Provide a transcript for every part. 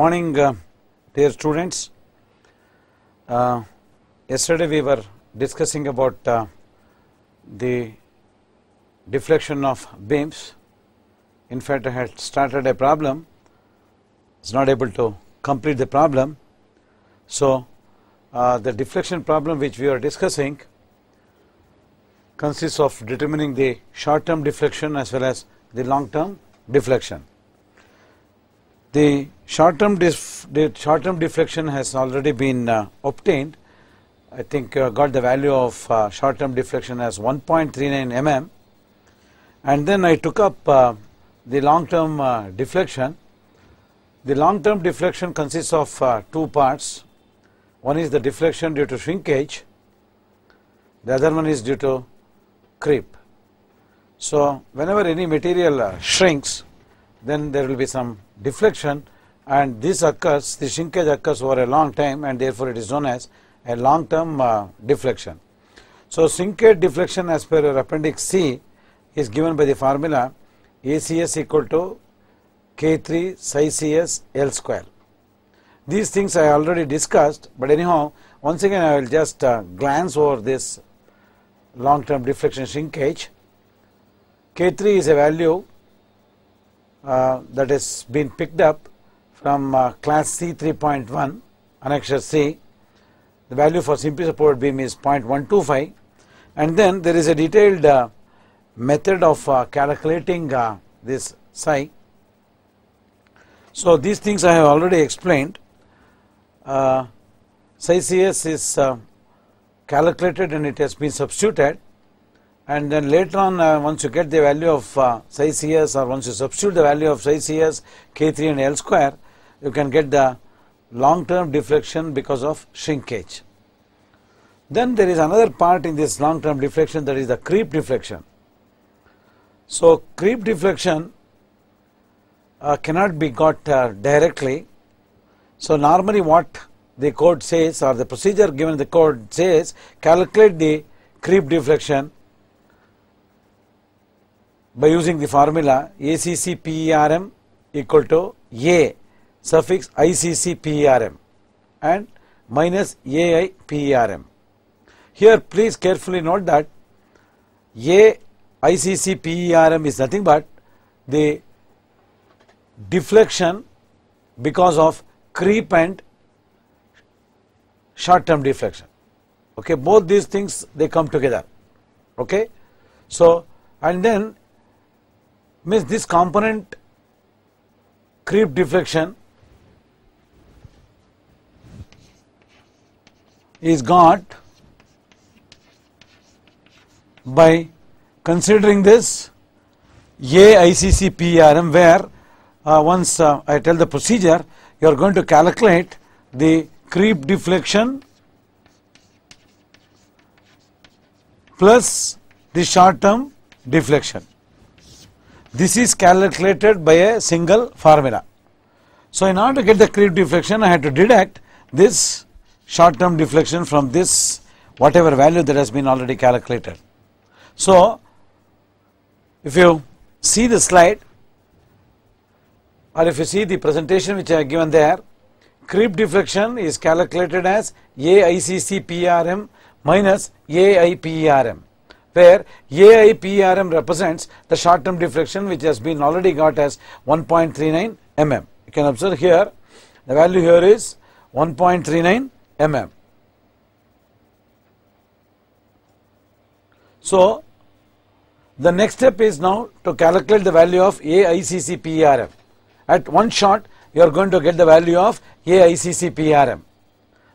morning uh, dear students. Uh, yesterday we were discussing about uh, the deflection of beams. In fact, I had started a problem, was not able to complete the problem. So, uh, the deflection problem which we are discussing consists of determining the short term deflection as well as the long term deflection. The short-term short deflection has already been uh, obtained. I think uh, got the value of uh, short-term deflection as 1.39 mm. And then I took up uh, the long-term uh, deflection. The long-term deflection consists of uh, two parts. One is the deflection due to shrinkage. The other one is due to creep. So, whenever any material shrinks, then there will be some deflection and this occurs, the shrinkage occurs over a long time and therefore it is known as a long term uh, deflection. So, shrinkage deflection as per your appendix C is given by the formula ACS equal to K3 psi CS L square. These things I already discussed, but anyhow once again I will just uh, glance over this long term deflection shrinkage. K3 is a value uh, that has been picked up from uh, class C 3.1 annexure C. The value for simply supported beam is 0.125 and then there is a detailed uh, method of uh, calculating uh, this psi. So these things I have already explained. psi CS is calculated and it has been substituted and then later on uh, once you get the value of uh, psi cs or once you substitute the value of psi cs k3 and l square you can get the long term deflection because of shrinkage. Then there is another part in this long term deflection that is the creep deflection. So creep deflection uh, cannot be got uh, directly. So normally what the code says or the procedure given the code says calculate the creep deflection by using the formula ACCPERM equal to A suffix ICCPERM and minus AIPERM. Here please carefully note that A ICCPERM is nothing but the deflection because of creep and short term deflection. Okay, both these things they come together. Okay, so and then means this component creep deflection is got by considering this AICCPRM where uh, once uh, I tell the procedure you are going to calculate the creep deflection plus the short term deflection. This is calculated by a single formula. So, in order to get the creep deflection, I had to deduct this short term deflection from this whatever value that has been already calculated. So, if you see the slide or if you see the presentation which I have given there, creep deflection is calculated as AICC PRM minus AIPERM where AIPRM represents the short term diffraction which has been already got as 1.39 mm. You can observe here the value here is 1.39 mm. So, the next step is now to calculate the value of AICCPRM. At one shot you are going to get the value of AICCPRM.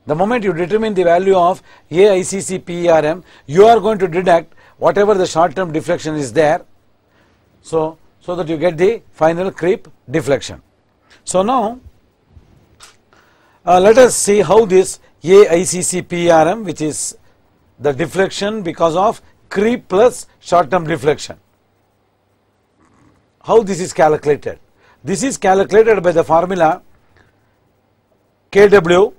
The moment you determine the value of AICCPRM you are going to deduct whatever the short term deflection is there, so, so that you get the final creep deflection. So now, uh, let us see how this AICCPRM which is the deflection because of creep plus short term deflection, how this is calculated. This is calculated by the formula KW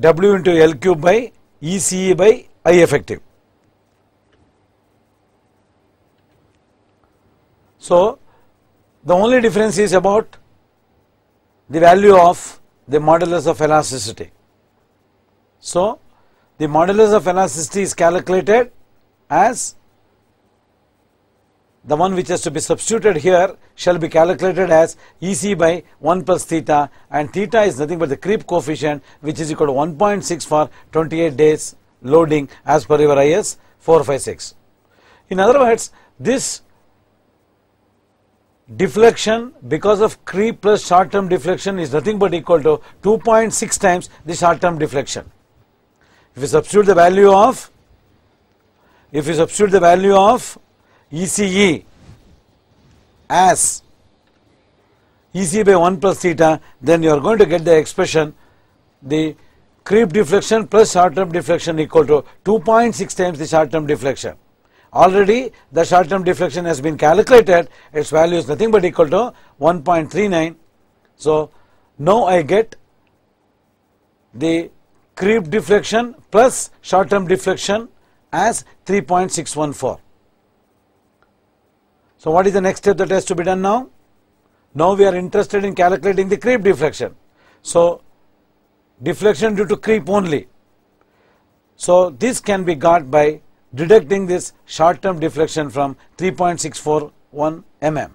W into L cube by ECE by I effective. So, the only difference is about the value of the modulus of elasticity. So, the modulus of elasticity is calculated as the one which has to be substituted here shall be calculated as Ec by 1 plus theta and theta is nothing but the creep coefficient which is equal to 1.6 for 28 days loading as per your IS 456. In other words, this deflection because of creep plus short term deflection is nothing but equal to 2.6 times the short term deflection. If you substitute the value of if you substitute the value of ECE as EC by 1 plus theta then you are going to get the expression the creep deflection plus short term deflection equal to 2.6 times the short term deflection. Already the short term deflection has been calculated, its value is nothing but equal to 1.39. So now I get the creep deflection plus short term deflection as 3.614. So what is the next step that has to be done now? Now we are interested in calculating the creep deflection. So deflection due to creep only. So this can be got by deducting this short term deflection from 3.641 mm.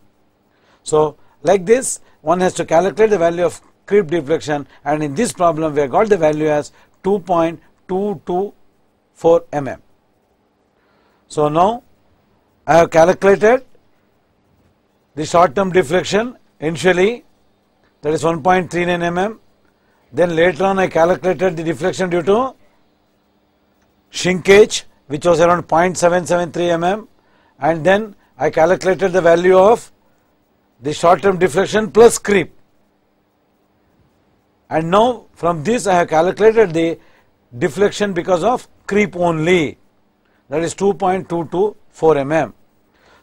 So, like this one has to calculate the value of creep deflection and in this problem we have got the value as 2.224 mm. So, now I have calculated the short term deflection initially that is 1.39 mm then later on I calculated the deflection due to shrinkage which was around 0.773 mm and then I calculated the value of the short term deflection plus creep. And now from this I have calculated the deflection because of creep only that is 2.224 mm.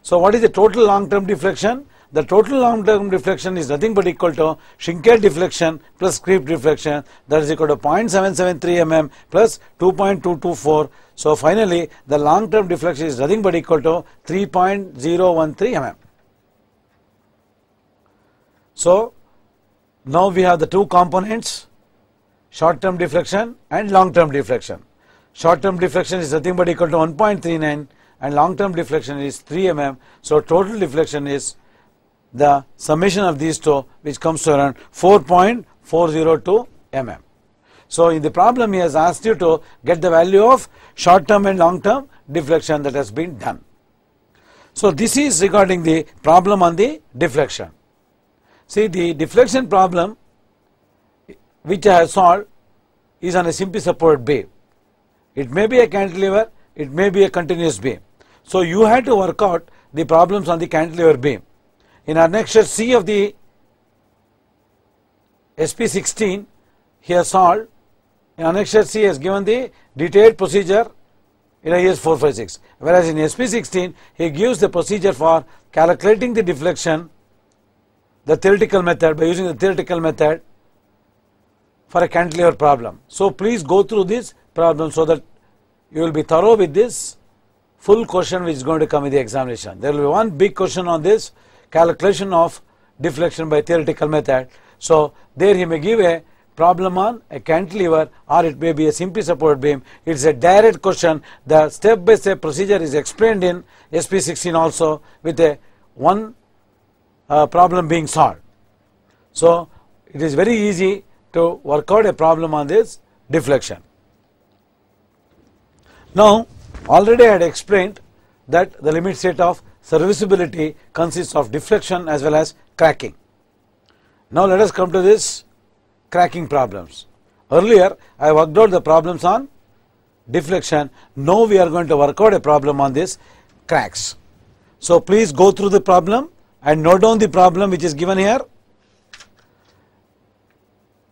So what is the total long term deflection? The total long term deflection is nothing but equal to shrinkage deflection plus creep deflection that is equal to 0.773 mm plus 2.224 so finally, the long-term deflection is nothing but equal to 3.013 mm. So now we have the two components, short-term deflection and long-term deflection. Short-term deflection is nothing but equal to 1.39 and long-term deflection is 3 mm. So total deflection is the summation of these two which comes to around 4.402 mm. So in the problem he has asked you to get the value of short term and long term deflection that has been done. So this is regarding the problem on the deflection. See the deflection problem which I have solved is on a simply supported beam. It may be a cantilever, it may be a continuous beam. So you had to work out the problems on the cantilever beam. In our next C of the SP16, has solved in annexure C has given the detailed procedure in IS 456, whereas in SP 16 he gives the procedure for calculating the deflection, the theoretical method by using the theoretical method for a cantilever problem. So, please go through this problem so that you will be thorough with this full question which is going to come in the examination. There will be one big question on this calculation of deflection by theoretical method. So, there he may give a problem on a cantilever or it may be a simply supported beam. It is a direct question. The step by step procedure is explained in SP16 also with a one uh, problem being solved. So, it is very easy to work out a problem on this deflection. Now, already I had explained that the limit state of serviceability consists of deflection as well as cracking. Now, let us come to this cracking problems. Earlier, I worked out the problems on deflection. Now we are going to work out a problem on this cracks. So please go through the problem and note down the problem which is given here.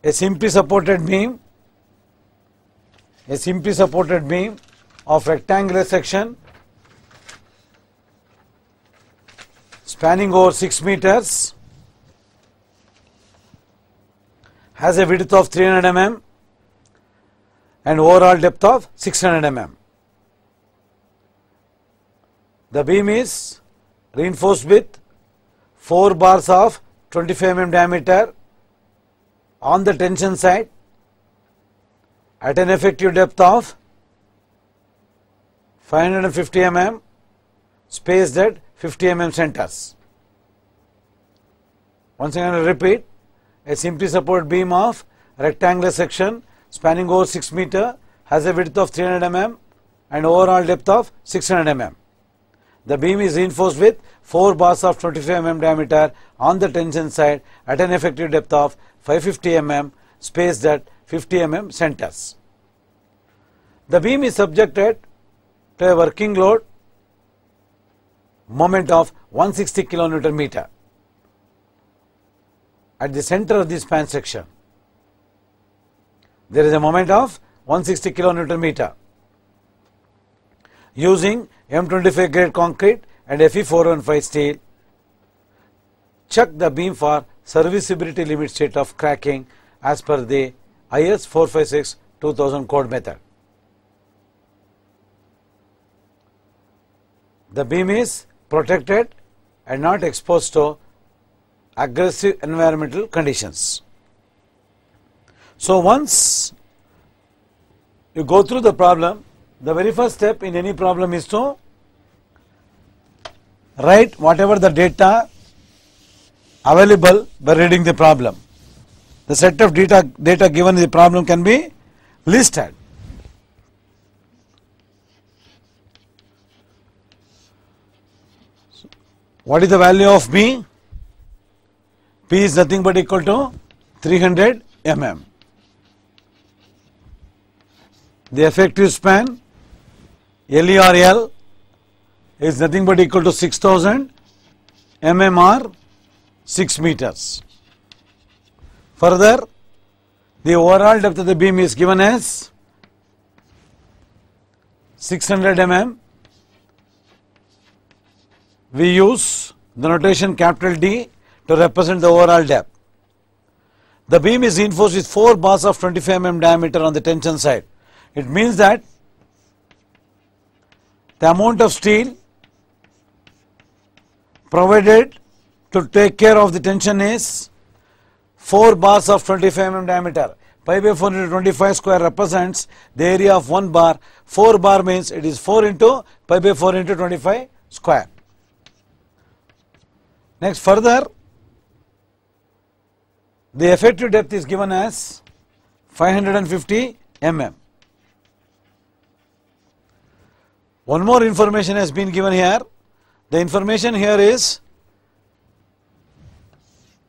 A simply supported beam, a simply supported beam of rectangular section spanning over 6 meters has a width of 300 mm and overall depth of 600 mm. The beam is reinforced with 4 bars of 25 mm diameter on the tension side at an effective depth of 550 mm spaced at 50 mm centers. Once again I repeat a simply supported beam of rectangular section spanning over 6 meter has a width of 300 mm and overall depth of 600 mm. The beam is reinforced with 4 bars of 25 mm diameter on the tension side at an effective depth of 550 mm spaced at 50 mm centers. The beam is subjected to a working load moment of 160 kilonewton meter at the center of this span section. There is a moment of 160 kilonewton meter using M25 grade concrete and Fe415 steel. Check the beam for serviceability limit state of cracking as per the IS 456 2000 code method. The beam is protected and not exposed to aggressive environmental conditions. So, once you go through the problem, the very first step in any problem is to write whatever the data available by reading the problem. The set of data, data given in the problem can be listed. What is the value of B? P is nothing but equal to 300 mm. The effective span LERL is nothing but equal to 6000 mmr 6 meters. Further, the overall depth of the beam is given as 600 mm. We use the notation capital D to represent the overall depth. The beam is reinforced with 4 bars of 25 mm diameter on the tension side. It means that the amount of steel provided to take care of the tension is 4 bars of 25 mm diameter. Pi by 425 square represents the area of 1 bar. 4 bar means it is 4 into pi by 4 into 25 square. Next further the effective depth is given as 550 mm. One more information has been given here. The information here is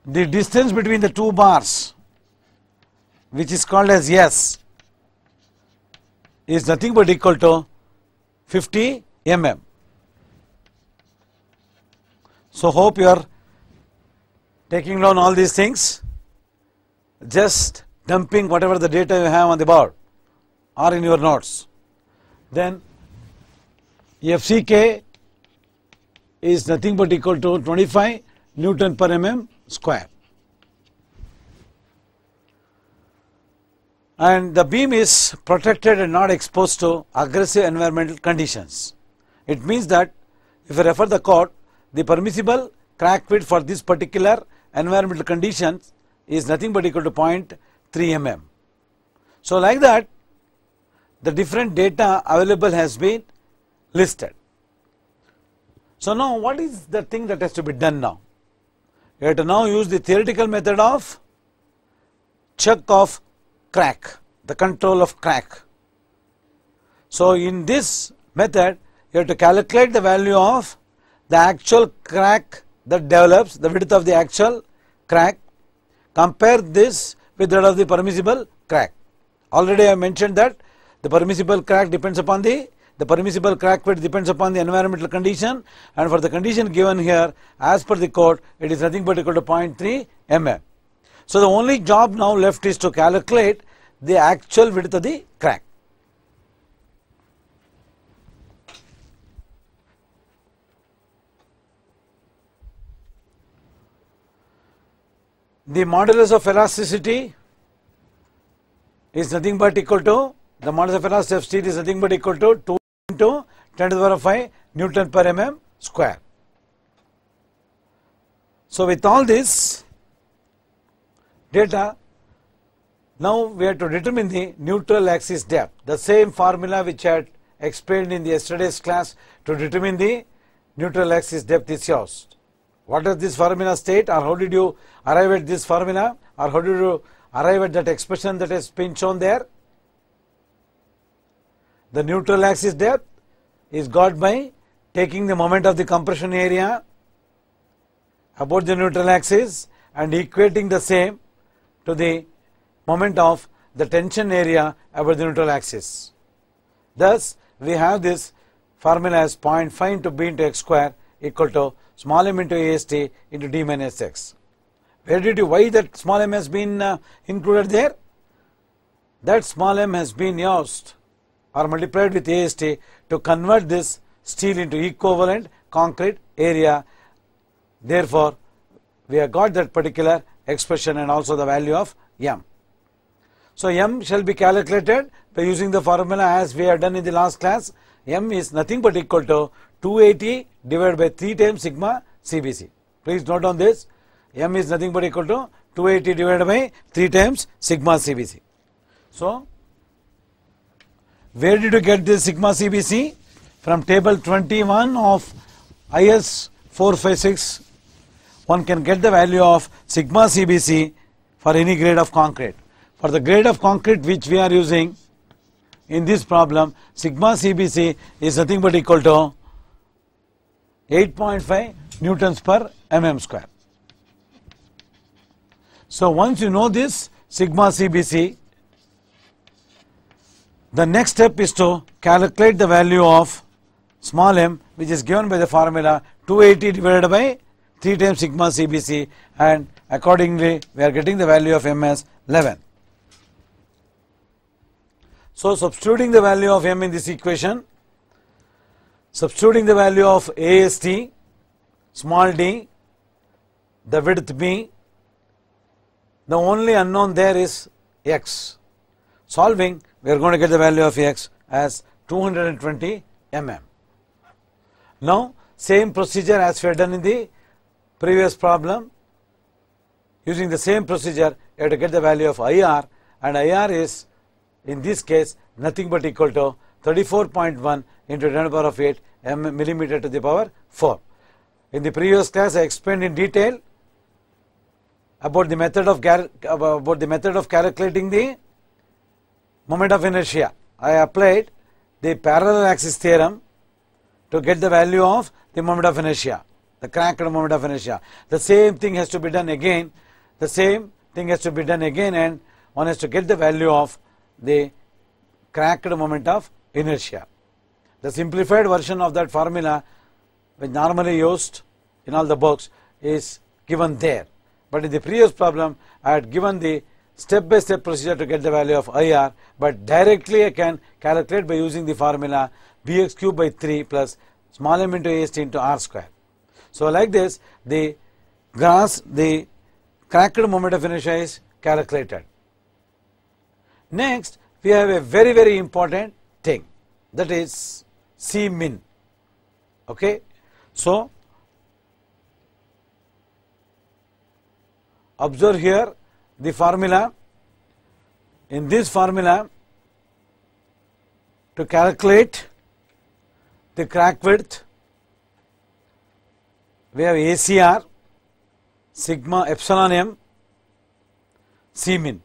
the distance between the two bars which is called as S is nothing but equal to 50 mm. So, hope you are taking down all these things just dumping whatever the data you have on the board or in your notes. Then FCK is nothing but equal to 25 Newton per mm square. And the beam is protected and not exposed to aggressive environmental conditions. It means that if I refer the code, the permissible crack width for this particular environmental conditions is nothing but equal to 0.3 mm. So, like that the different data available has been listed. So, now what is the thing that has to be done now? You have to now use the theoretical method of check of crack, the control of crack. So, in this method you have to calculate the value of the actual crack that develops, the width of the actual crack Compare this with that of the permissible crack. Already I mentioned that the permissible crack depends upon the the permissible crack width depends upon the environmental condition and for the condition given here as per the code it is nothing but equal to 0.3 mm. So the only job now left is to calculate the actual width of the crack. the modulus of elasticity is nothing but equal to the modulus of elasticity of steel is nothing but equal to 2 into 10 to the power of 5 Newton per mm square. So, with all this data, now we have to determine the neutral axis depth, the same formula which I had explained in the yesterday's class to determine the neutral axis depth is yours. What does this formula state or how did you arrive at this formula or how did you arrive at that expression that has been shown there? The neutral axis depth is got by taking the moment of the compression area about the neutral axis and equating the same to the moment of the tension area about the neutral axis. Thus, we have this formula as 0.5 into b into x square equal to small m into AST into d minus x. Where did you, why that small m has been uh, included there? That small m has been used or multiplied with AST to convert this steel into equivalent concrete area. Therefore, we have got that particular expression and also the value of m. So, m shall be calculated by using the formula as we have done in the last class. m is nothing but equal to 280 divided by 3 times sigma CBC. Please note on this, M is nothing but equal to 280 divided by 3 times sigma CBC. So, where did you get this sigma CBC? From table 21 of IS 456, one can get the value of sigma CBC for any grade of concrete. For the grade of concrete which we are using in this problem, sigma CBC is nothing but equal to 8.5 newtons per mm square. So once you know this sigma CBC, the next step is to calculate the value of small m which is given by the formula 280 divided by 3 times sigma CBC and accordingly we are getting the value of m as 11. So substituting the value of m in this equation Substituting the value of A small d, the width b, the only unknown there is x. Solving, we are going to get the value of x as 220 mm. Now, same procedure as we had done in the previous problem. Using the same procedure, we have to get the value of IR and IR is in this case nothing but equal to 34.1 into 10 the power of 8 m millimeter to the power 4. In the previous class, I explained in detail about the method of about the method of calculating the moment of inertia. I applied the parallel axis theorem to get the value of the moment of inertia, the cracked moment of inertia. The same thing has to be done again, the same thing has to be done again and one has to get the value of the cracked moment of inertia. The simplified version of that formula which normally used in all the books is given there. But in the previous problem I had given the step by step procedure to get the value of IR, but directly I can calculate by using the formula Bx cube by 3 plus small m into st into R square. So, like this the grass the cracked moment of inertia is calculated. Next we have a very very important thing that is C min. Okay. So, observe here the formula. In this formula, to calculate the crack width, we have ACR sigma epsilon m C min.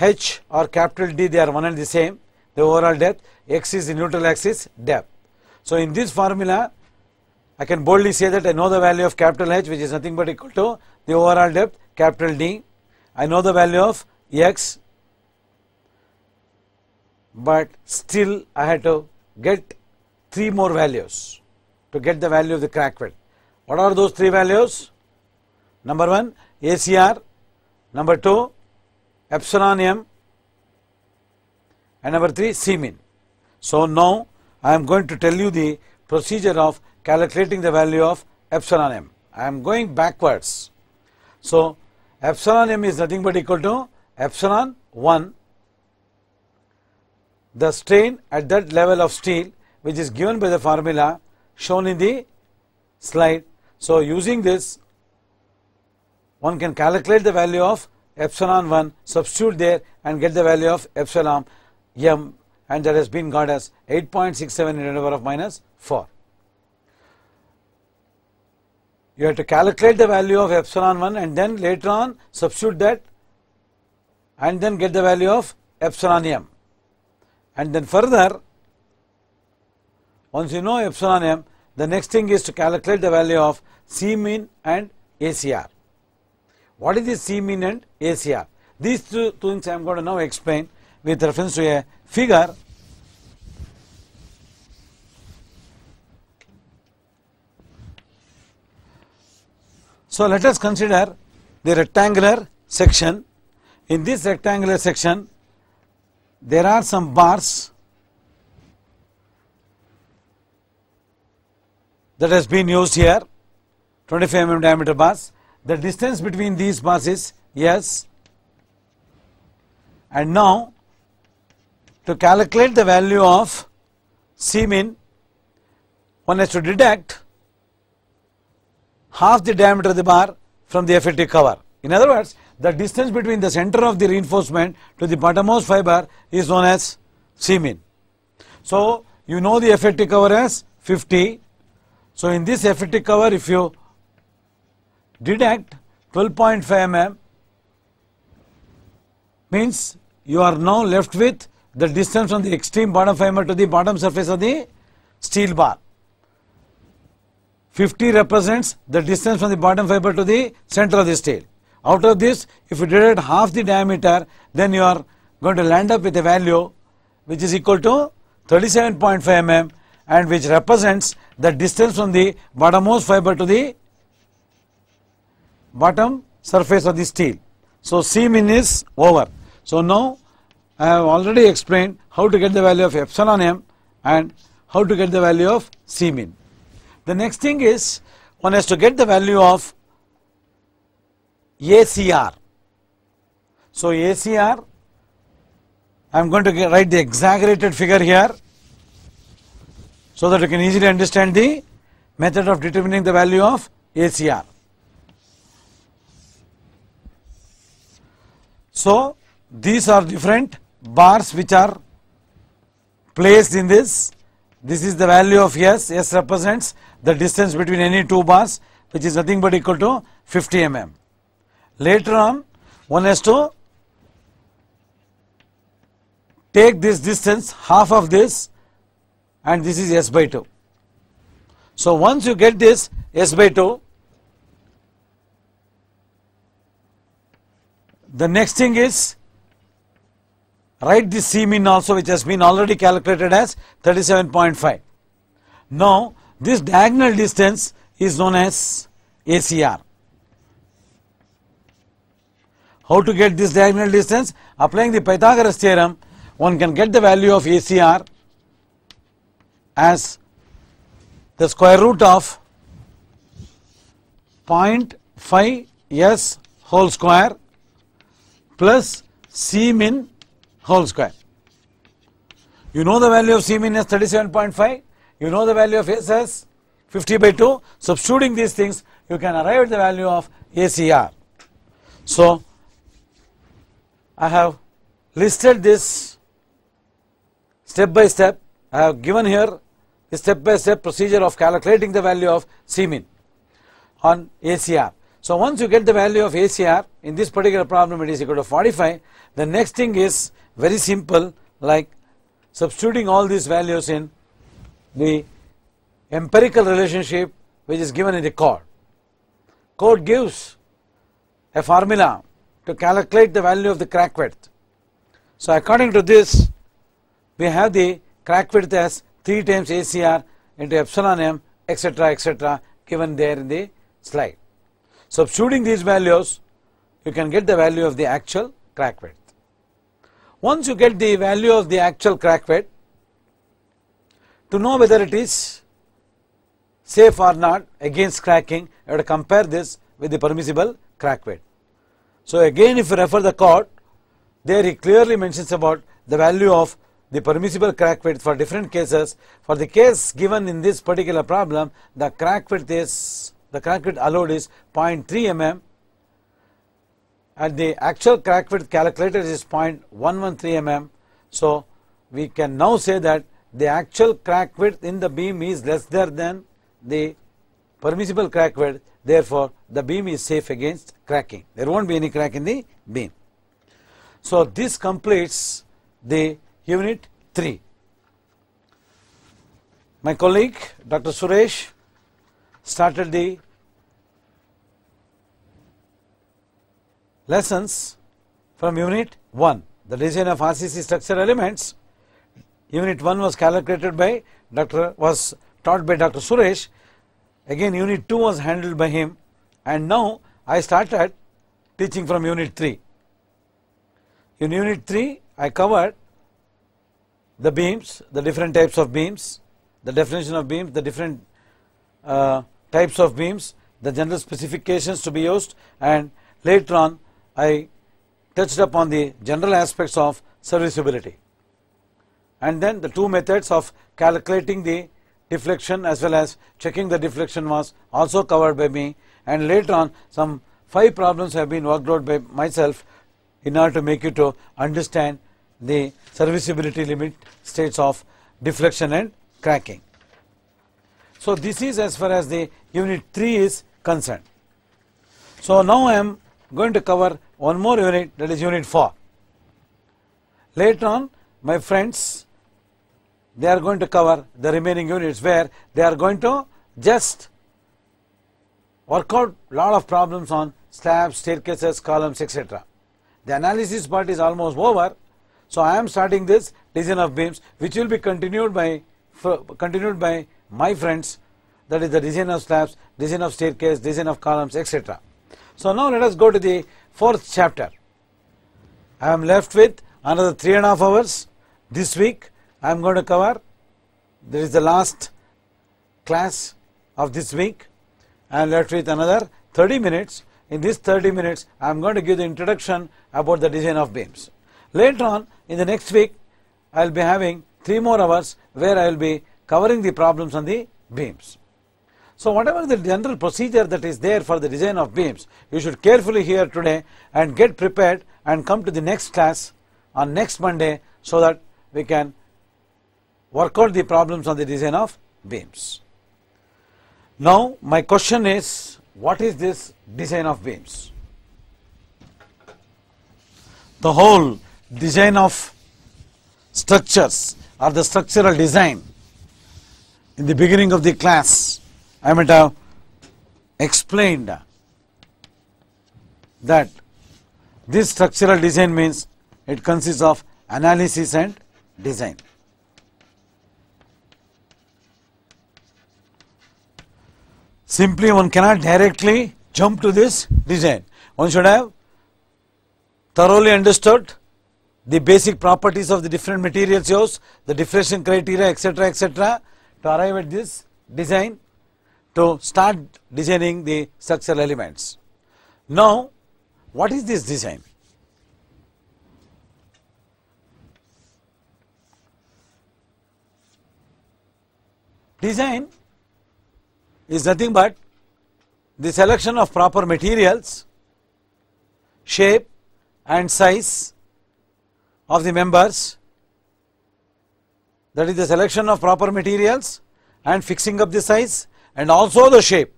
H or capital D, they are one and the same, the overall depth x is the neutral axis depth. So, in this formula I can boldly say that I know the value of capital H which is nothing but equal to the overall depth capital D. I know the value of x but still I had to get three more values to get the value of the crack width. What are those three values? Number 1 ACR, number 2 epsilon m and number 3 C mean. So now I am going to tell you the procedure of calculating the value of epsilon m. I am going backwards. So epsilon m is nothing but equal to epsilon 1 the strain at that level of steel which is given by the formula shown in the slide. So using this one can calculate the value of epsilon 1 substitute there and get the value of epsilon m and that has been got as 8.67 into the power of minus 4. You have to calculate the value of epsilon 1 and then later on substitute that and then get the value of epsilon m. And then further, once you know epsilon m, the next thing is to calculate the value of C mean and ACR. What is the C mean and ACR? These two things I am going to now explain with reference to a figure So let us consider the rectangular section. In this rectangular section, there are some bars that has been used here, 25 mm diameter bars. The distance between these bars is S. And now, to calculate the value of C min, one has to deduct half the diameter of the bar from the effective cover. In other words, the distance between the center of the reinforcement to the bottommost fiber is known as C min. So, you know the effective cover as 50. So, in this effective cover if you deduct 12.5 mm means you are now left with the distance from the extreme bottom fiber to the bottom surface of the steel bar. 50 represents the distance from the bottom fiber to the center of the steel. Out of this, if you divide half the diameter, then you are going to land up with a value which is equal to 37.5 mm and which represents the distance from the bottommost fiber to the bottom surface of the steel. So, C min is over. So, now I have already explained how to get the value of epsilon m and how to get the value of C min. The next thing is one has to get the value of ACR. So, ACR I am going to get, write the exaggerated figure here so that you can easily understand the method of determining the value of ACR. So, these are different bars which are placed in this. This is the value of S. S represents the distance between any two bars which is nothing but equal to 50 mm. Later on one has to take this distance half of this and this is S by 2. So, once you get this S by 2 the next thing is write this C mean also which has been already calculated as 37.5. Now this diagonal distance is known as ACR. How to get this diagonal distance? Applying the Pythagoras theorem one can get the value of ACR as the square root of 0.5 s whole square plus C min whole square. You know the value of C min is 37.5, you know the value of SS, 50 by 2, substituting these things you can arrive at the value of ACR. So, I have listed this step by step, I have given here the step by step procedure of calculating the value of C min on ACR. So, once you get the value of ACR in this particular problem it is equal to 45, the next thing is very simple like substituting all these values in the empirical relationship which is given in the code. Code gives a formula to calculate the value of the crack width. So according to this we have the crack width as 3 times ACR into epsilon m etc etc given there in the slide. Substituting these values you can get the value of the actual crack width. Once you get the value of the actual crack width, to know whether it is safe or not against cracking, you have to compare this with the permissible crack width. So, again if you refer the code, there he clearly mentions about the value of the permissible crack width for different cases. For the case given in this particular problem, the crack width is the crack width allowed is 0.3 mm and the actual crack width calculated is 0.113 mm. So, we can now say that the actual crack width in the beam is less than the permissible crack width therefore, the beam is safe against cracking there will not be any crack in the beam. So, this completes the unit 3. My colleague Dr. Suresh started the lessons from unit 1 the design of RCC structure elements unit 1 was calculated by Dr. was taught by Dr. Suresh again unit 2 was handled by him and now I started teaching from unit 3. In unit 3 I covered the beams, the different types of beams, the definition of beams, the different uh, types of beams, the general specifications to be used and later on I touched upon the general aspects of serviceability and then the two methods of calculating the deflection as well as checking the deflection was also covered by me and later on some five problems have been worked out by myself in order to make you to understand the serviceability limit states of deflection and cracking. So, this is as far as the unit 3 is concerned. So, now I am going to cover one more unit that is unit 4. Later on my friends they are going to cover the remaining units where they are going to just work out lot of problems on slabs, staircases, columns etc. The analysis part is almost over. So, I am starting this design of beams which will be continued by continued by my friends that is the design of slabs, design of staircase, design of columns etc. So now let us go to the fourth chapter. I am left with another three and a half hours. This week I am going to cover, there is the last class of this week. I am left with another 30 minutes. In this 30 minutes, I am going to give the introduction about the design of beams. Later on, in the next week, I will be having 3 more hours where I will be covering the problems on the beams. So whatever the general procedure that is there for the design of beams, you should carefully hear today and get prepared and come to the next class on next Monday so that we can work out the problems on the design of beams. Now my question is, what is this design of beams? The whole design of structures or the structural design in the beginning of the class I might have explained that this structural design means it consists of analysis and design. Simply one cannot directly jump to this design. One should have thoroughly understood the basic properties of the different materials used, the differentiation criteria etc etc to arrive at this design to start designing the structural elements. Now, what is this design? Design is nothing but the selection of proper materials, shape and size of the members that is the selection of proper materials and fixing up the size and also the shape.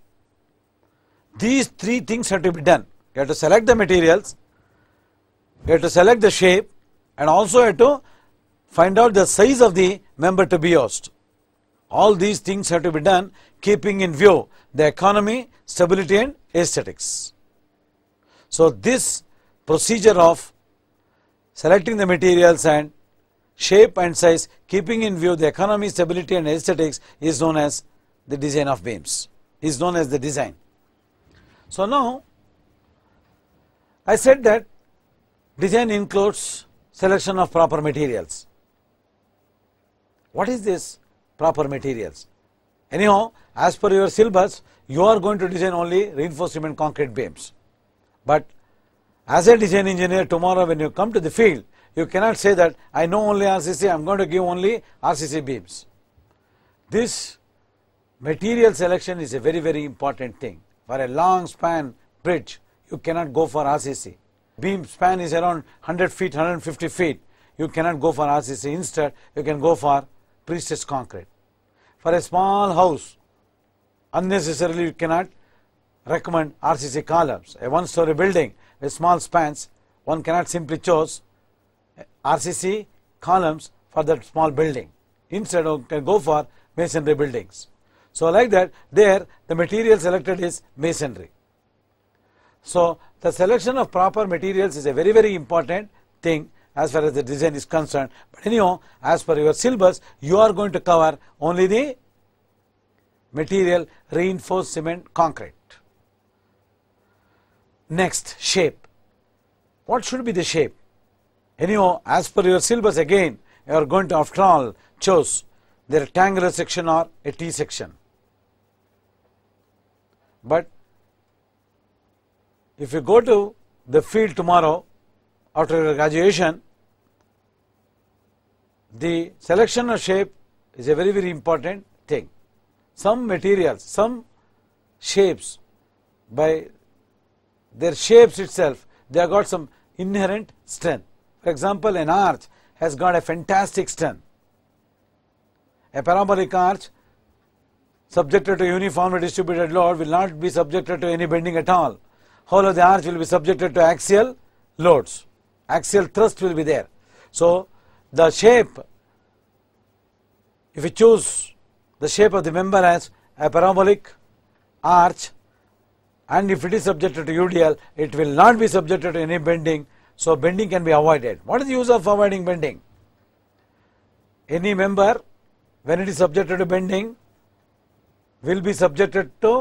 These three things have to be done. You have to select the materials, you have to select the shape and also you have to find out the size of the member to be used. All these things have to be done keeping in view the economy, stability and aesthetics. So, this procedure of selecting the materials and shape and size keeping in view the economy, stability and aesthetics is known as the design of beams is known as the design. So, now I said that design includes selection of proper materials. What is this proper materials? Anyhow, as per your syllabus, you are going to design only reinforced cement concrete beams. But as a design engineer tomorrow when you come to the field, you cannot say that I know only RCC, I am going to give only RCC beams. This material selection is a very very important thing. For a long span bridge, you cannot go for RCC. Beam span is around 100 feet, 150 feet. You cannot go for RCC. Instead, you can go for pre concrete. For a small house, unnecessarily you cannot recommend RCC columns. A one-story building with small spans, one cannot simply choose RCC columns for that small building. Instead, you can go for masonry buildings. So, like that there the material selected is masonry. So, the selection of proper materials is a very very important thing as far as the design is concerned, but anyhow as per your syllabus you are going to cover only the material reinforced cement concrete. Next shape, what should be the shape? Anyhow as per your syllabus again you are going to after all choose the rectangular section or a T section. But if you go to the field tomorrow after your graduation, the selection of shape is a very, very important thing. Some materials, some shapes, by their shapes itself, they have got some inherent strength. For example, an arch has got a fantastic strength. A parabolic arch subjected to uniformly distributed load will not be subjected to any bending at all. Whole of the arch will be subjected to axial loads. Axial thrust will be there. So, the shape, if you choose the shape of the member as a parabolic arch and if it is subjected to UDL, it will not be subjected to any bending. So, bending can be avoided. What is the use of avoiding bending? Any member, when it is subjected to bending, will be subjected to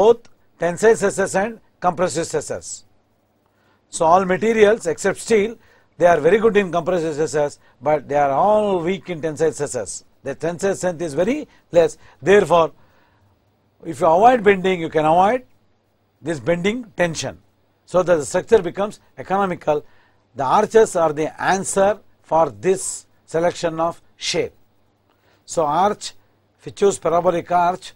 both tensile stresses and compressive stresses. So, all materials except steel they are very good in compressive stresses, but they are all weak in tensile stresses. The tensile strength is very less. Therefore, if you avoid bending, you can avoid this bending tension. So, that the structure becomes economical. The arches are the answer for this selection of shape. So, arch, if you choose parabolic arch,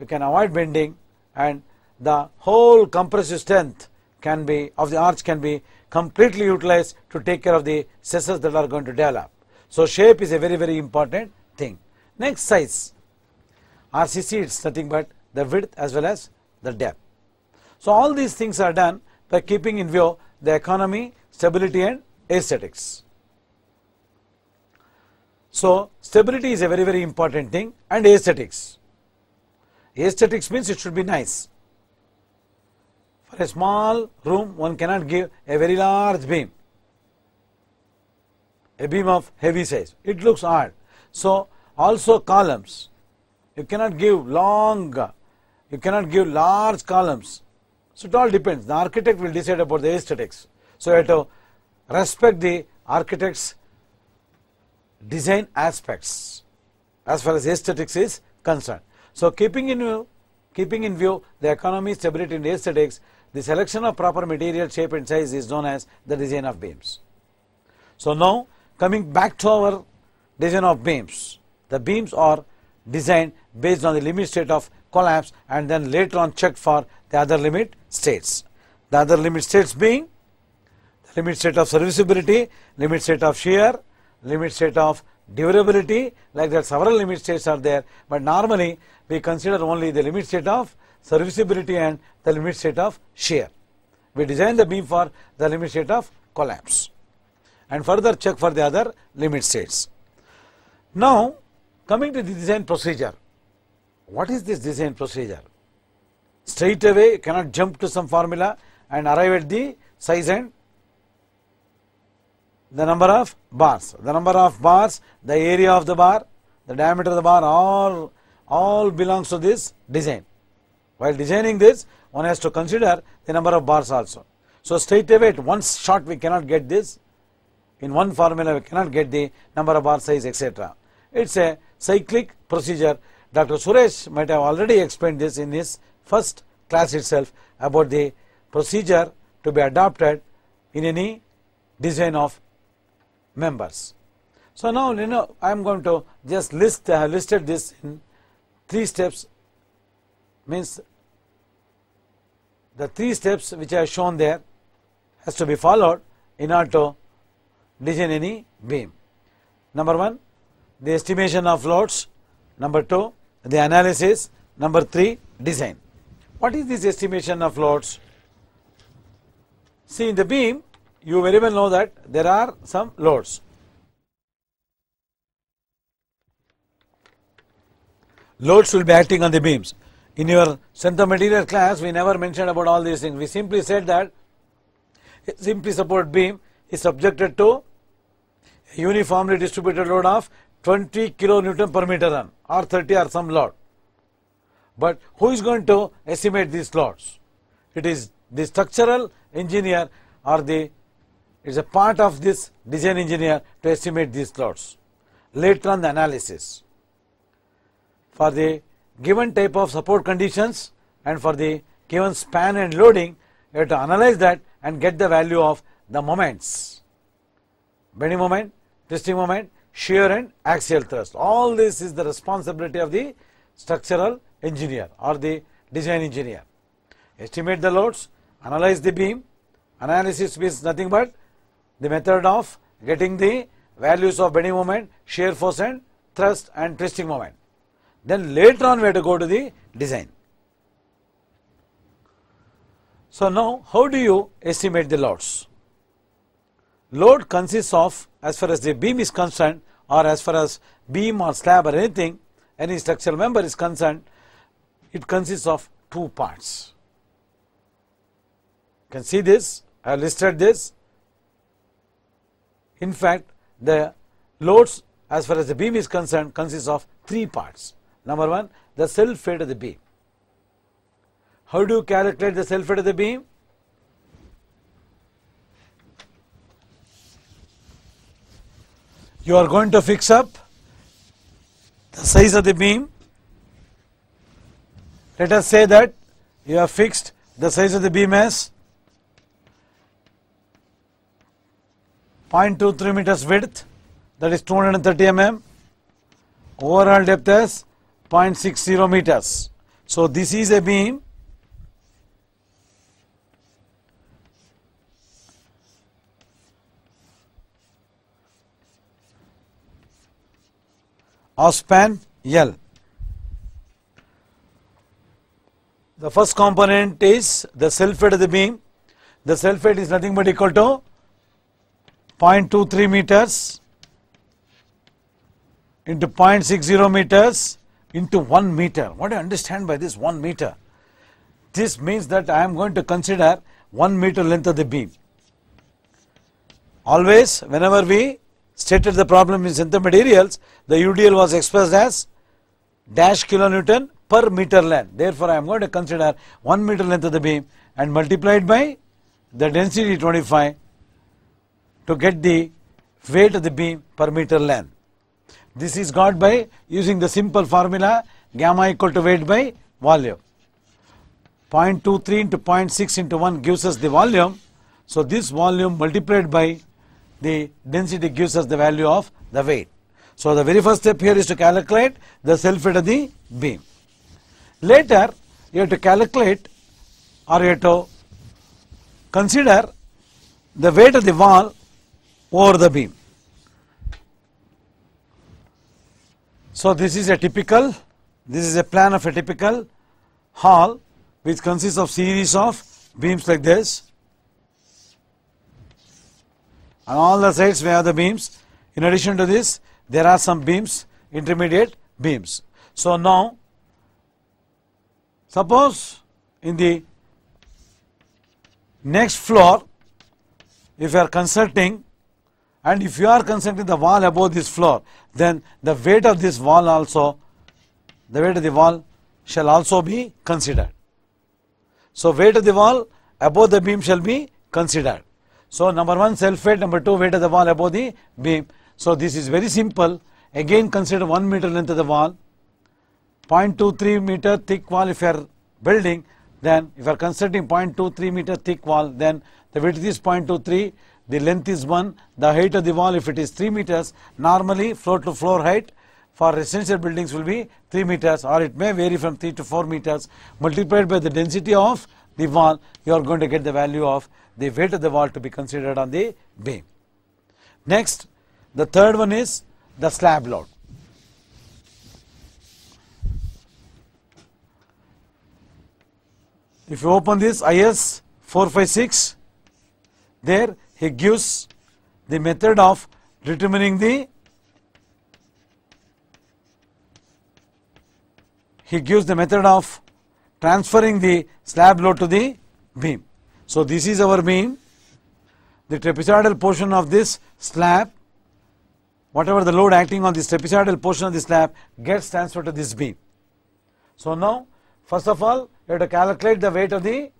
you can avoid bending and the whole compressive strength can be of the arch can be completely utilized to take care of the stresses that are going to develop. So shape is a very very important thing. Next size RCC is nothing but the width as well as the depth. So all these things are done by keeping in view the economy, stability and aesthetics. So stability is a very very important thing and aesthetics. Aesthetics means it should be nice. For a small room, one cannot give a very large beam, a beam of heavy size. It looks odd. So, also columns, you cannot give long, you cannot give large columns. So, it all depends. The architect will decide about the aesthetics. So, you have to respect the architect's design aspects as far as aesthetics is concerned. So keeping in view, keeping in view the economy stability and aesthetics, the selection of proper material shape and size is known as the design of beams. So now coming back to our design of beams, the beams are designed based on the limit state of collapse and then later on checked for the other limit states. The other limit states being the limit state of serviceability, limit state of shear, limit state of Durability, like that several limit states are there, but normally we consider only the limit state of serviceability and the limit state of shear. We design the beam for the limit state of collapse and further check for the other limit states. Now, coming to the design procedure, what is this design procedure? Straight away cannot jump to some formula and arrive at the size and the number of bars. The number of bars, the area of the bar, the diameter of the bar all, all belongs to this design. While designing this one has to consider the number of bars also. So straight away at one shot we cannot get this, in one formula we cannot get the number of bar size etc. It is a cyclic procedure. Dr. Suresh might have already explained this in his first class itself about the procedure to be adopted in any design of members. So now you know I am going to just list I have listed this in three steps means the three steps which I have shown there has to be followed in order to design any beam. Number 1 the estimation of loads, number 2 the analysis, number 3 design. What is this estimation of loads? See in the beam you very well know that there are some loads. Loads will be acting on the beams. In your center material class, we never mentioned about all these things. We simply said that simply support beam is subjected to uniformly distributed load of 20 kilo newton per meter run or 30 or some load. But who is going to estimate these loads? It is the structural engineer or the it is a part of this design engineer to estimate these loads. Later on the analysis for the given type of support conditions and for the given span and loading, you have to analyze that and get the value of the moments, bending moment, twisting moment, shear and axial thrust. All this is the responsibility of the structural engineer or the design engineer. Estimate the loads, analyze the beam, analysis means nothing but the method of getting the values of bending moment, shear force and thrust and twisting moment. Then later on we have to go to the design. So now how do you estimate the loads? Load consists of as far as the beam is concerned or as far as beam or slab or anything any structural member is concerned it consists of two parts. You can see this I have listed this in fact, the loads as far as the beam is concerned consists of three parts. Number one, the self weight of the beam. How do you calculate the self weight of the beam? You are going to fix up the size of the beam. Let us say that you have fixed the size of the beam as 0.23 meters width that is 230 mm overall depth is 0.60 meters so this is a beam of span L the first component is the self weight of the beam the self weight is nothing but equal to 0.23 meters into 0.60 meters into 1 meter. What do you understand by this 1 meter? This means that I am going to consider 1 meter length of the beam. Always whenever we stated the problem in center materials, the UDL was expressed as dash kilonewton per meter length. Therefore, I am going to consider 1 meter length of the beam and multiplied by the density 25 to get the weight of the beam per meter length. This is got by using the simple formula gamma equal to weight by volume. 0.23 into 0.6 into 1 gives us the volume. So, this volume multiplied by the density gives us the value of the weight. So, the very first step here is to calculate the self weight of the beam. Later, you have to calculate or you have to consider the weight of the wall over the beam. So, this is a typical, this is a plan of a typical hall which consists of series of beams like this and all the sides we have the beams. In addition to this, there are some beams, intermediate beams. So, now suppose in the next floor, if you are consulting and if you are considering the wall above this floor, then the weight of this wall also, the weight of the wall shall also be considered. So, weight of the wall above the beam shall be considered. So, number 1 self weight, number 2 weight of the wall above the beam. So, this is very simple. Again consider 1 meter length of the wall, 0.23 meter thick wall if you are building, then if you are considering 0.23 meter thick wall, then the of is 0.23 the length is 1, the height of the wall if it is 3 meters, normally floor to floor height for residential buildings will be 3 meters or it may vary from 3 to 4 meters multiplied by the density of the wall you are going to get the value of the weight of the wall to be considered on the beam. Next the third one is the slab load. If you open this IS 456 there he gives the method of determining the he gives the method of transferring the slab load to the beam. So, this is our beam, the trapezoidal portion of this slab, whatever the load acting on this trapezoidal portion of the slab gets transferred to this beam. So, now first of all you have to calculate the weight of the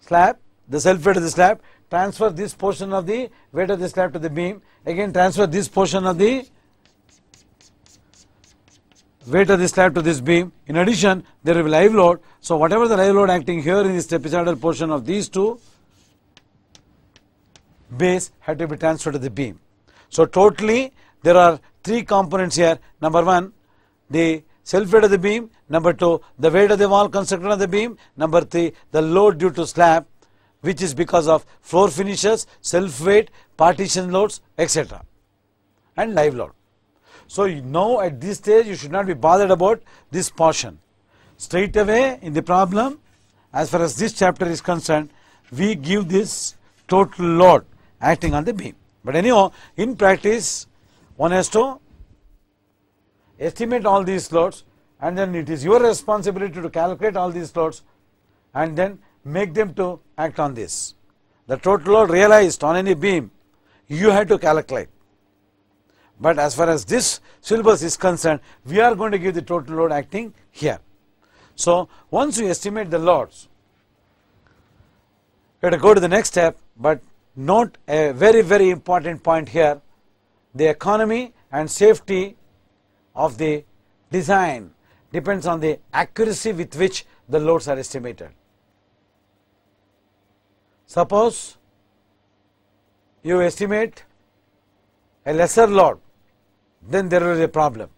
slab, the self weight of the slab transfer this portion of the weight of the slab to the beam, again transfer this portion of the weight of the slab to this beam. In addition, there will be live load. So, whatever the live load acting here in this trapezoidal portion of these two base had to be transferred to the beam. So, totally there are three components here. Number one, the self weight of the beam. Number two, the weight of the wall constructed on the beam. Number three, the load due to slab which is because of floor finishes, self weight, partition loads etc. and live load. So, now at this stage you should not be bothered about this portion. Straight away in the problem as far as this chapter is concerned we give this total load acting on the beam. But anyhow in practice one has to estimate all these loads and then it is your responsibility to calculate all these loads and then make them to act on this. The total load realized on any beam you have to calculate. But as far as this syllabus is concerned, we are going to give the total load acting here. So, once you estimate the loads, you have to go to the next step, but note a very, very important point here, the economy and safety of the design depends on the accuracy with which the loads are estimated. Suppose you estimate a lesser load, then there is a problem.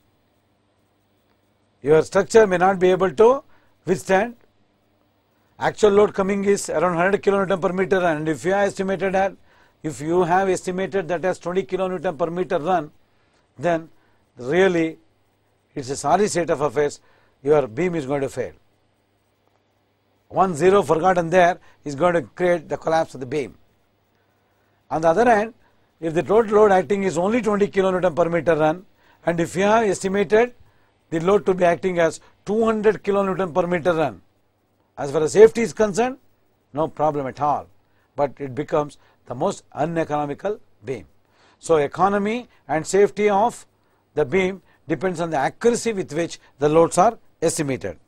Your structure may not be able to withstand. Actual load coming is around 100 kilonewton per meter and if you have estimated that, if you have estimated that as 20 kilonewton per meter run, then really it is a sorry state of affairs, your beam is going to fail one zero forgotten there is going to create the collapse of the beam. On the other hand, if the total load acting is only 20 kilonewton per meter run and if you have estimated the load to be acting as 200 kilonewton per meter run, as far as safety is concerned, no problem at all, but it becomes the most uneconomical beam. So, economy and safety of the beam depends on the accuracy with which the loads are estimated.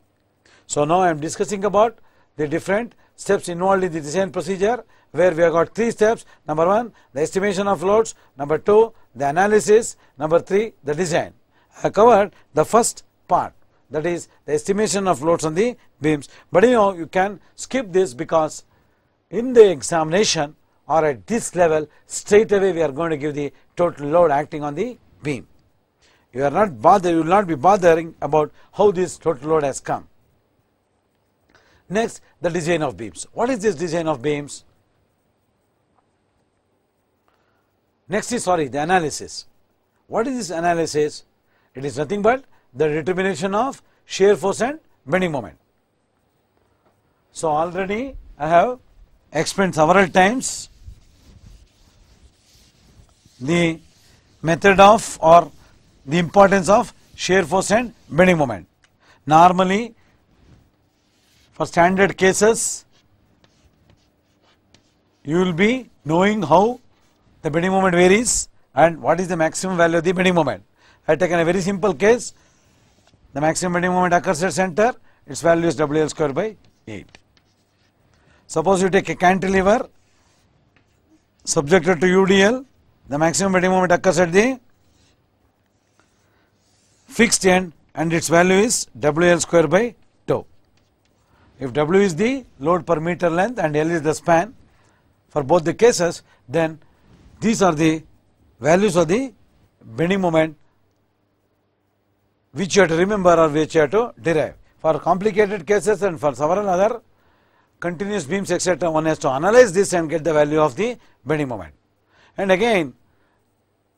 So, now I am discussing about the different steps involved in the design procedure where we have got three steps. Number one, the estimation of loads. Number two, the analysis. Number three, the design. I covered the first part that is the estimation of loads on the beams. But you know, you can skip this because in the examination or at this level straight away we are going to give the total load acting on the beam. You are not bother, you will not be bothering about how this total load has come. Next, the design of beams. What is this design of beams? Next is sorry, the analysis. What is this analysis? It is nothing but the determination of shear force and bending moment. So, already I have explained several times the method of or the importance of shear force and bending moment. Normally, for standard cases you will be knowing how the bending moment varies and what is the maximum value of the bending moment. I have taken a very simple case the maximum bending moment occurs at center its value is WL square by 8. Suppose you take a cantilever subjected to UDL the maximum bending moment occurs at the fixed end and its value is WL square by if W is the load per meter length and L is the span for both the cases, then these are the values of the bending moment which you have to remember or which you have to derive. For complicated cases and for several other continuous beams etc., one has to analyze this and get the value of the bending moment. And again,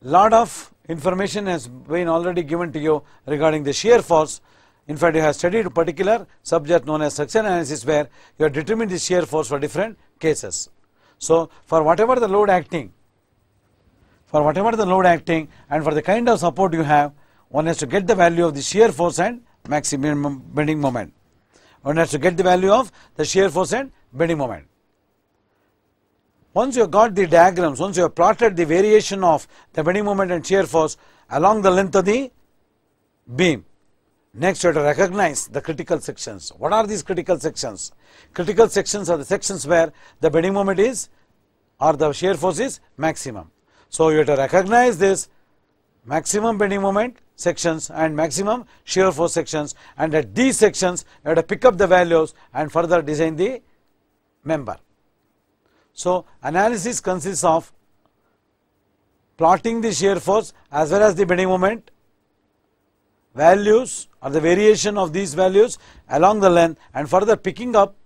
lot of information has been already given to you regarding the shear force in fact, you have studied a particular subject known as section analysis where you have determined the shear force for different cases. So, for whatever the load acting, for whatever the load acting and for the kind of support you have, one has to get the value of the shear force and maximum bending moment. One has to get the value of the shear force and bending moment. Once you have got the diagrams, once you have plotted the variation of the bending moment and shear force along the length of the beam, Next, you have to recognize the critical sections. What are these critical sections? Critical sections are the sections where the bending moment is or the shear force is maximum. So, you have to recognize this maximum bending moment sections and maximum shear force sections and at these sections you have to pick up the values and further design the member. So, analysis consists of plotting the shear force as well as the bending moment values or the variation of these values along the length and further picking up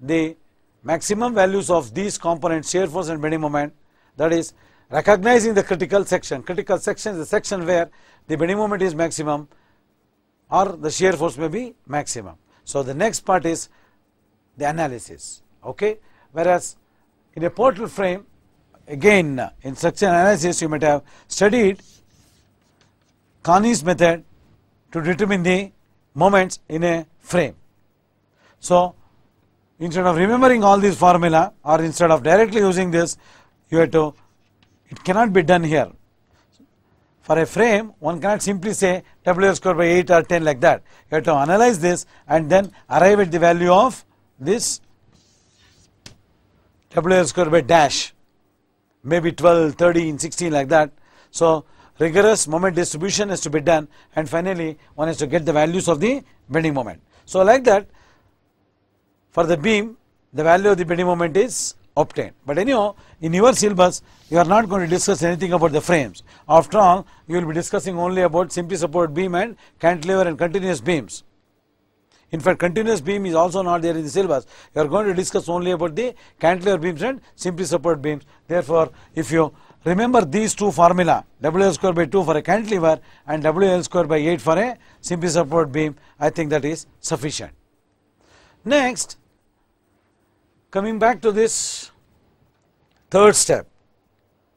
the maximum values of these components shear force and bending moment that is recognizing the critical section. Critical section is the section where the bending moment is maximum or the shear force may be maximum. So, the next part is the analysis okay whereas in a portal frame again in section analysis you might have studied Kani's method to determine the moments in a frame. So, instead of remembering all these formula or instead of directly using this, you have to, it cannot be done here. For a frame, one cannot simply say W square by 8 or 10 like that. You have to analyze this and then arrive at the value of this W square by dash, maybe 12, 13, 16 like that. So, rigorous moment distribution is to be done and finally one has to get the values of the bending moment. So like that for the beam the value of the bending moment is obtained. But anyhow in your syllabus you are not going to discuss anything about the frames. After all you will be discussing only about simply supported beam and cantilever and continuous beams. In fact, continuous beam is also not there in the syllabus. You are going to discuss only about the cantilever beams and simply supported beams. Therefore, if you Remember these two formula, WL square by 2 for a cantilever and WL square by 8 for a simply support beam. I think that is sufficient. Next, coming back to this third step.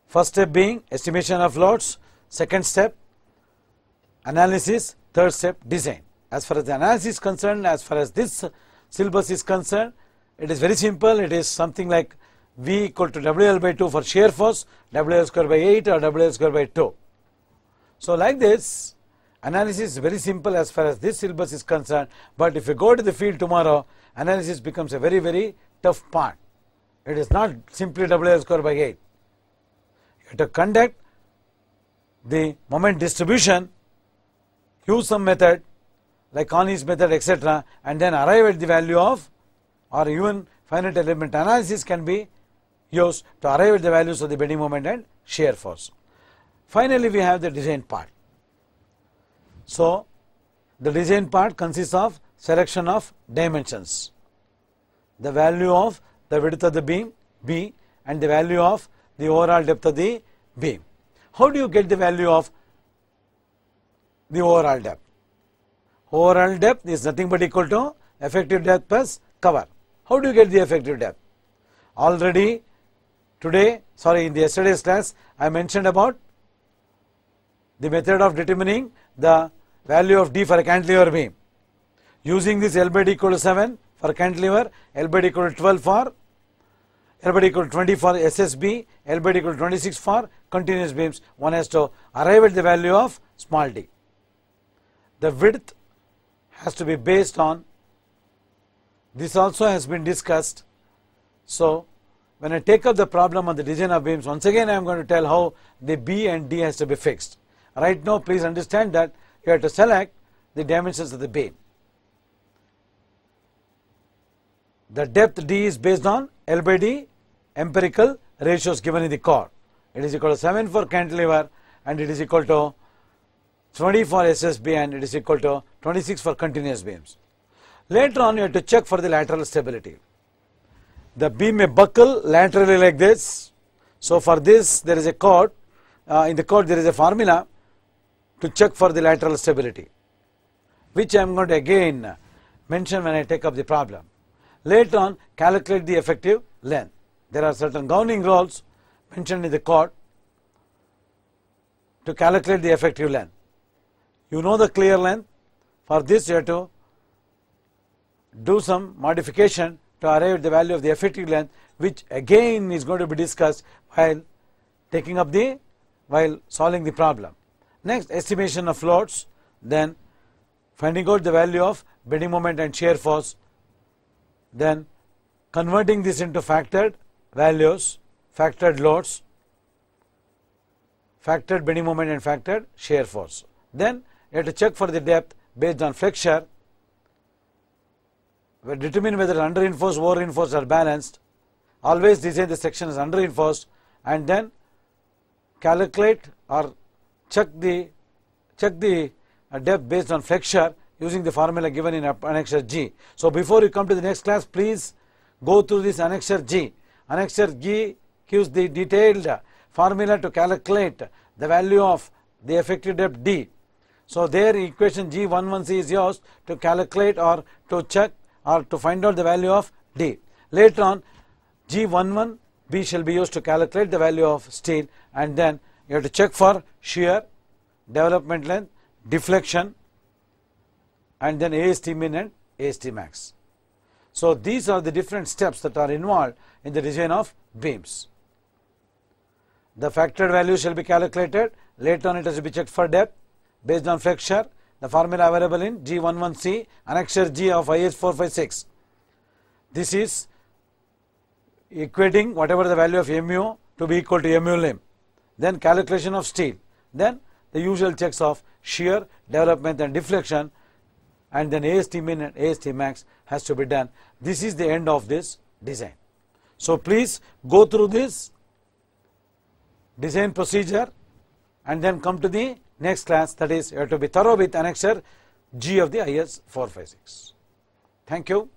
First step being estimation of loads, second step analysis, third step design. As far as the analysis is concerned, as far as this syllabus is concerned, it is very simple. It is something like V equal to WL by 2 for shear force, WL square by 8 or WL square by 2. So, like this analysis is very simple as far as this syllabus is concerned, but if you go to the field tomorrow analysis becomes a very very tough part. It is not simply WL square by 8. You have to conduct the moment distribution, use some method like Conley's method etc. and then arrive at the value of or even finite element analysis can be used to arrive at the values of the bending moment and shear force. Finally, we have the design part. So, the design part consists of selection of dimensions, the value of the width of the beam B and the value of the overall depth of the beam. How do you get the value of the overall depth? Overall depth is nothing but equal to effective depth plus cover. How do you get the effective depth? Already Today, sorry, in the yesterday's class, I mentioned about the method of determining the value of d for a cantilever beam. Using this L by d equal to 7 for cantilever, L by d equal to 12 for L by d equal to 20 for SSB, L by d equal to 26 for continuous beams, one has to arrive at the value of small d. The width has to be based on, this also has been discussed. So, when I take up the problem on the design of beams, once again I am going to tell how the B and D has to be fixed. Right now, please understand that you have to select the dimensions of the beam. The depth D is based on L by D empirical ratios given in the core. It is equal to 7 for cantilever and it is equal to 20 for SSB and it is equal to 26 for continuous beams. Later on you have to check for the lateral stability. The beam may buckle laterally like this. So for this there is a code, uh, in the code there is a formula to check for the lateral stability which I am going to again mention when I take up the problem. Later on calculate the effective length. There are certain governing rules mentioned in the code to calculate the effective length. You know the clear length for this you have to do some modification to arrive at the value of the effective length which again is going to be discussed while taking up the while solving the problem. Next estimation of loads then finding out the value of bending moment and shear force then converting this into factored values, factored loads, factored bending moment and factored shear force. Then you have to check for the depth based on flexure determine whether under-reinforced, over-reinforced are balanced. Always design the section as under-reinforced and then calculate or check the check the uh, depth based on flexure using the formula given in annexure G. So, before you come to the next class, please go through this annexure G. Annexure G gives the detailed formula to calculate the value of the effective depth D. So, there equation G11C is used to calculate or to check or to find out the value of D. Later on G11 B shall be used to calculate the value of steel and then you have to check for shear, development length, deflection and then AST min and AST max. So, these are the different steps that are involved in the design of beams. The factored value shall be calculated, later on it has to be checked for depth based on flexure, the formula available in G11C annexure G of IS 456 This is equating whatever the value of mu to be equal to mu lim. Then calculation of steel. Then the usual checks of shear, development and deflection and then AST min and AST max has to be done. This is the end of this design. So, please go through this design procedure and then come to the next class that is you have to be thorough with annexure G of the IS 456. Thank you.